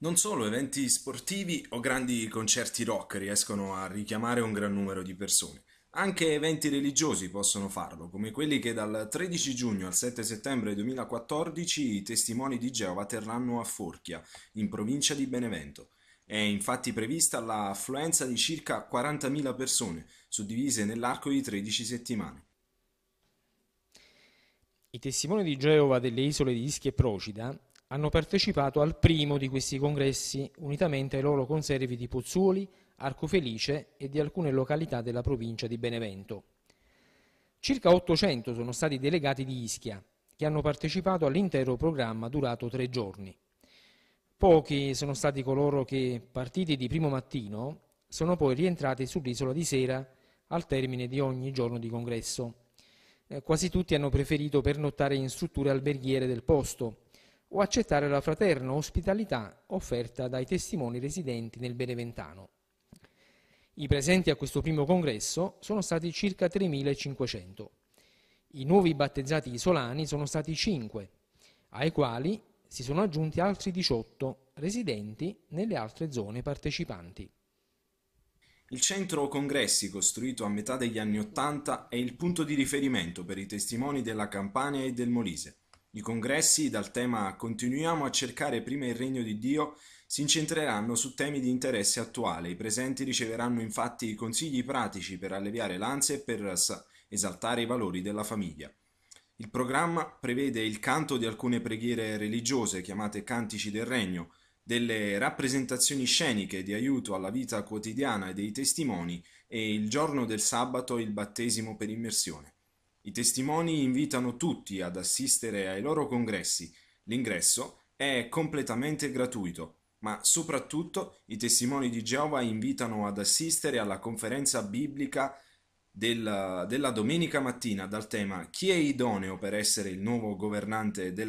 Non solo eventi sportivi o grandi concerti rock riescono a richiamare un gran numero di persone. Anche eventi religiosi possono farlo, come quelli che dal 13 giugno al 7 settembre 2014 i testimoni di Geova terranno a Forchia, in provincia di Benevento. È infatti prevista l'affluenza di circa 40.000 persone, suddivise nell'arco di 13 settimane. I testimoni di Geova delle isole di Ischia e Procida hanno partecipato al primo di questi congressi unitamente ai loro conservi di Pozzuoli, Arcofelice e di alcune località della provincia di Benevento. Circa 800 sono stati delegati di Ischia, che hanno partecipato all'intero programma durato tre giorni. Pochi sono stati coloro che, partiti di primo mattino, sono poi rientrati sull'isola di sera al termine di ogni giorno di congresso. Eh, quasi tutti hanno preferito pernottare in strutture alberghiere del posto, o accettare la fraterna ospitalità offerta dai testimoni residenti nel Beneventano. I presenti a questo primo congresso sono stati circa 3.500. I nuovi battezzati isolani sono stati 5, ai quali si sono aggiunti altri 18 residenti nelle altre zone partecipanti. Il centro congressi, costruito a metà degli anni Ottanta, è il punto di riferimento per i testimoni della Campania e del Molise. I congressi, dal tema Continuiamo a cercare prima il regno di Dio, si incentreranno su temi di interesse attuale. I presenti riceveranno infatti consigli pratici per alleviare l'ansia e per esaltare i valori della famiglia. Il programma prevede il canto di alcune preghiere religiose chiamate cantici del regno, delle rappresentazioni sceniche di aiuto alla vita quotidiana e dei testimoni e il giorno del sabato il battesimo per immersione. I testimoni invitano tutti ad assistere ai loro congressi. L'ingresso è completamente gratuito, ma soprattutto i testimoni di Geova invitano ad assistere alla conferenza biblica della, della domenica mattina dal tema Chi è idoneo per essere il nuovo governante della